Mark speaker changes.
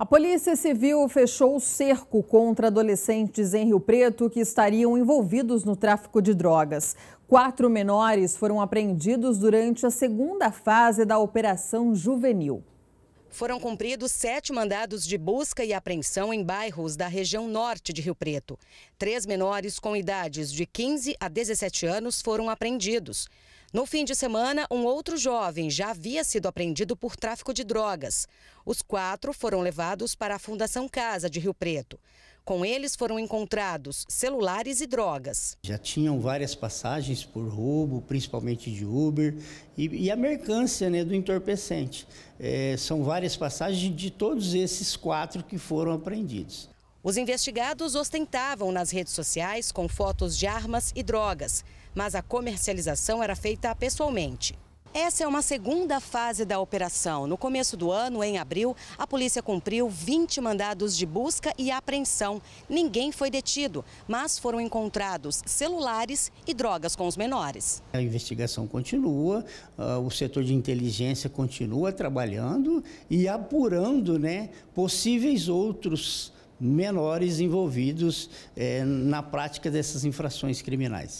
Speaker 1: A Polícia Civil fechou o cerco contra adolescentes em Rio Preto que estariam envolvidos no tráfico de drogas. Quatro menores foram apreendidos durante a segunda fase da Operação Juvenil.
Speaker 2: Foram cumpridos sete mandados de busca e apreensão em bairros da região norte de Rio Preto. Três menores com idades de 15 a 17 anos foram apreendidos. No fim de semana, um outro jovem já havia sido apreendido por tráfico de drogas. Os quatro foram levados para a Fundação Casa de Rio Preto. Com eles foram encontrados celulares e
Speaker 3: drogas. Já tinham várias passagens por roubo, principalmente de Uber, e, e a mercância né, do entorpecente. É, são várias passagens de todos esses quatro que foram apreendidos.
Speaker 2: Os investigados ostentavam nas redes sociais com fotos de armas e drogas, mas a comercialização era feita pessoalmente. Essa é uma segunda fase da operação. No começo do ano, em abril, a polícia cumpriu 20 mandados de busca e apreensão. Ninguém foi detido, mas foram encontrados celulares e drogas com os menores.
Speaker 3: A investigação continua, ah, o setor de inteligência continua trabalhando e apurando né, possíveis outros menores envolvidos é, na prática dessas infrações criminais.